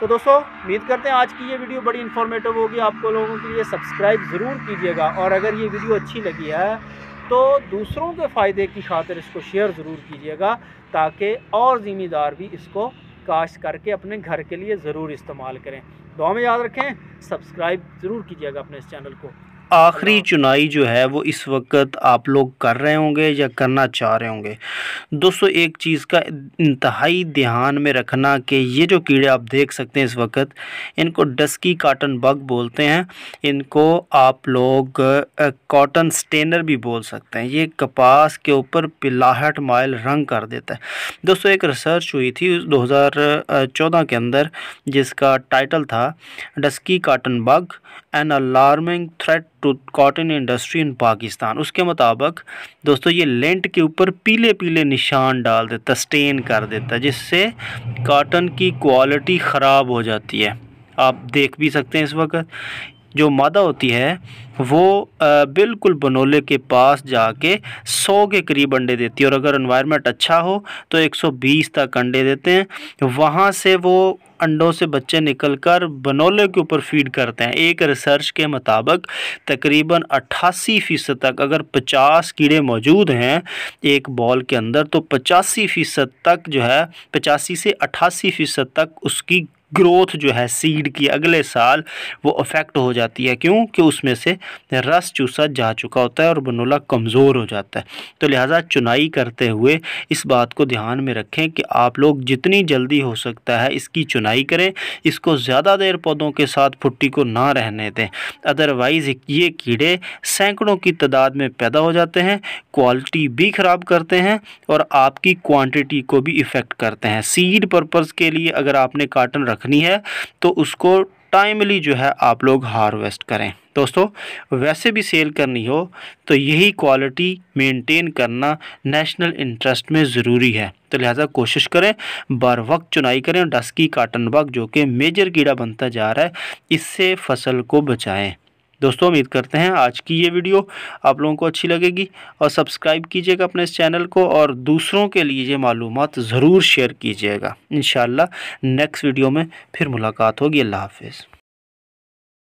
तो दोस्तों उम्मीद करते हैं आज की ये वीडियो बड़ी इन्फॉर्मेटिव होगी आपको लोगों के लिए सब्सक्राइब ज़रूर कीजिएगा और अगर ये वीडियो अच्छी लगी है तो दूसरों के फ़ायदे की खातिर इसको शेयर ज़रूर कीजिएगा ताकि और ज़िम्मेदार भी इसको काश करके अपने घर के लिए ज़रूर इस्तेमाल करें दो में याद रखें सब्सक्राइब ज़रूर कीजिएगा अपने इस चैनल को आखिरी चुनाई जो है वो इस वक्त आप लोग कर रहे होंगे या करना चाह रहे होंगे दोस्तों एक चीज़ का इंतहाई ध्यान में रखना कि ये जो कीड़े आप देख सकते हैं इस वक्त इनको डस्की काटन बग बोलते हैं इनको आप लोग कॉटन स्टेनर भी बोल सकते हैं ये कपास के ऊपर पिलाहट माइल रंग कर देता है दोस्तों एक रिसर्च हुई थी दो के अंदर जिसका टाइटल था dusky cotton bug an alarming threat to cotton industry in Pakistan उसके मुताबिक दोस्तों ये लेंट के ऊपर पीले पीले निशान डाल देता स्टेन कर देता जिससे कॉटन की क्वालिटी ख़राब हो जाती है आप देख भी सकते हैं इस वक्त जो मादा होती है वो बिल्कुल बनोले के पास जाके 100 के करीब अंडे देती है और अगर इन्वायरमेंट अच्छा हो तो 120 तक अंडे देते हैं वहाँ से वो अंडों से बच्चे निकलकर बनोले के ऊपर फीड करते हैं एक रिसर्च के मुताबिक तकरीबन 88 फ़ीसद तक अगर 50 कीड़े मौजूद हैं एक बॉल के अंदर तो पचासी फ़ीसद तक जो है पचासी से अट्ठासी फ़ीसद तक उसकी ग्रोथ जो है सीड की अगले साल वो अफेक्ट हो जाती है क्यों उसमें से रस चूसा जा चुका होता है और बनोला कमज़ोर हो जाता है तो लिहाजा चुनाई करते हुए इस बात को ध्यान में रखें कि आप लोग जितनी जल्दी हो सकता है इसकी चुनाई करें इसको ज़्यादा देर पौधों के साथ फुट्टी को ना रहने दें अदरवाइज़ ये कीड़े सैकड़ों की तादाद में पैदा हो जाते हैं क्वालिटी भी ख़राब करते हैं और आपकी क्वान्टिटी को भी इफ़ेक्ट करते हैं सीड परपज़ के लिए अगर आपने काटन रख रखनी है तो उसको टाइमली जो है आप लोग हार्वेस्ट करें दोस्तों वैसे भी सेल करनी हो तो यही क्वालिटी मेंटेन करना नेशनल इंटरेस्ट में ज़रूरी है तो लिहाजा कोशिश करें बार वक्त चुनाई करें डस्की काटन बग जो कि मेजर कीड़ा बनता जा रहा है इससे फसल को बचाएं दोस्तों उम्मीद करते हैं आज की ये वीडियो आप लोगों को अच्छी लगेगी और सब्सक्राइब कीजिएगा अपने इस चैनल को और दूसरों के लिए ये मालूम ज़रूर शेयर कीजिएगा इन नेक्स्ट वीडियो में फिर मुलाकात होगी अल्लाह हाफिज़